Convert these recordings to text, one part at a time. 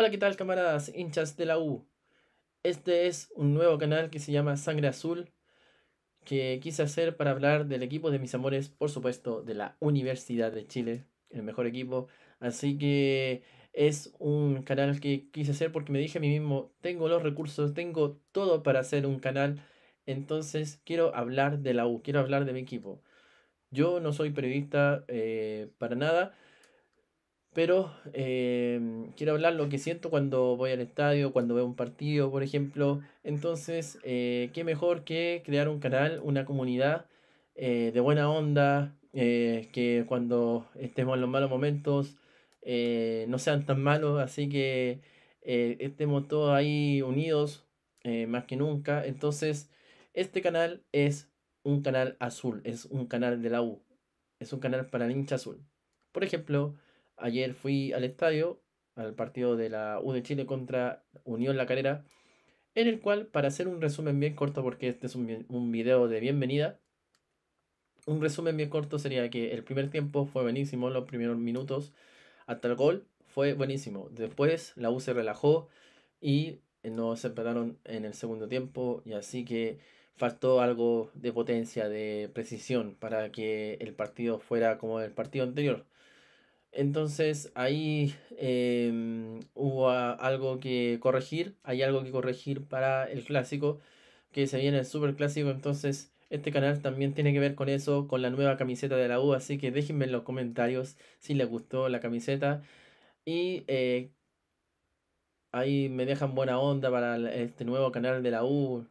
Hola, ¿qué tal, camaradas hinchas de la U? Este es un nuevo canal que se llama Sangre Azul, que quise hacer para hablar del equipo de mis amores, por supuesto, de la Universidad de Chile, el mejor equipo. Así que es un canal que quise hacer porque me dije a mí mismo, tengo los recursos, tengo todo para hacer un canal, entonces quiero hablar de la U, quiero hablar de mi equipo. Yo no soy periodista eh, para nada, pero em, quiero hablar lo que siento cuando voy al estadio, cuando veo un partido, por ejemplo. Entonces, eh, qué mejor que crear un canal, una comunidad eh, de buena onda, eh, que cuando estemos en los malos momentos no sean tan malos, así que estemos todos ahí unidos más que nunca. Entonces, este canal es un canal azul, es un canal de la U, es un canal para hincha azul. Por ejemplo, ayer fui al estadio, al partido de la U de Chile contra Unión La Carrera, en el cual, para hacer un resumen bien corto, porque este es un, video de bienvenida, un resumen bien corto sería que el primer tiempo fue buenísimo, los primeros minutos hasta el gol fue buenísimo. Después la U se relajó y no se pegaron en el segundo tiempo y así que faltó algo de potencia, de precisión para que el partido fuera como el partido anterior. Entonces ahí em, hubo algo que corregir, hay algo que corregir para el clásico, que se viene el super clásico, entonces este canal también tiene que ver con eso, con la nueva camiseta de la U, así que déjenme en los comentarios si les gustó la camiseta y eh, ahí me dejan buena onda para este nuevo canal de la U,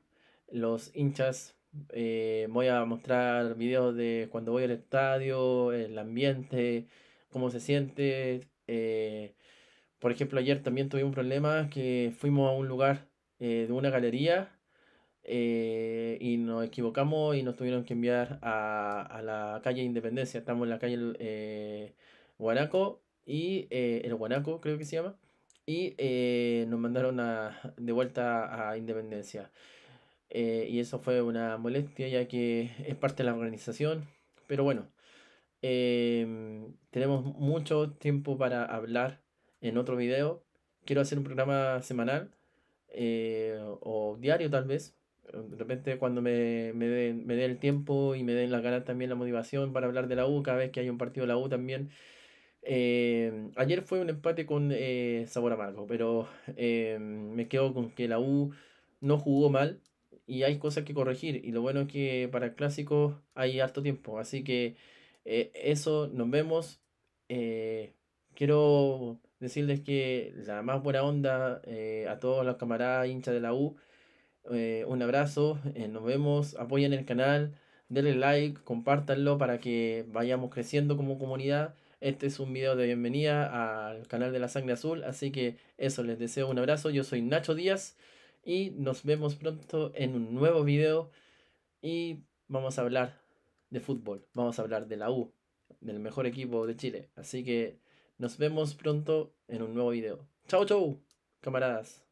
los hinchas. Eh, voy a mostrar videos de cuando voy al estadio, el ambiente, cómo se siente. Eh, por ejemplo, ayer también tuve un problema que fuimos a un lugar eh, de una galería eh, y nos equivocamos y nos tuvieron que enviar a, a la calle Independencia. Estamos en la calle Guanaco y el Guanaco creo que se llama. Y nos mandaron a, de vuelta a Independencia. y eso fue una molestia ya que es parte de la organización. Pero bueno, Em, tenemos mucho tiempo para hablar en otro video. Quiero hacer un programa semanal eh, o diario tal vez. De repente cuando me, me dé me el tiempo y me den las ganas también la motivación para hablar de la U cada vez que hay un partido de la U también. Em, ayer fue un empate con eh, sabor amargo, pero em, me quedo con que la U no jugó mal y hay cosas que corregir. Y lo bueno es que para el clásico hay harto tiempo. Así que eh, eso, nos vemos. Eh, quiero decirles que la más buena onda eh, a todos los camaradas hinchas de la U. un abrazo, nos vemos, apoyen el canal, denle like, compártanlo para que vayamos creciendo como comunidad. Este es un video de bienvenida al canal de la sangre azul, así que eso, les deseo un abrazo, yo soy Nacho Díaz y nos vemos pronto en un nuevo video y vamos a hablar de fútbol. Vamos a hablar de la U, del mejor equipo de Chile. Así que nos vemos pronto en un nuevo video. Chau, chau, camaradas.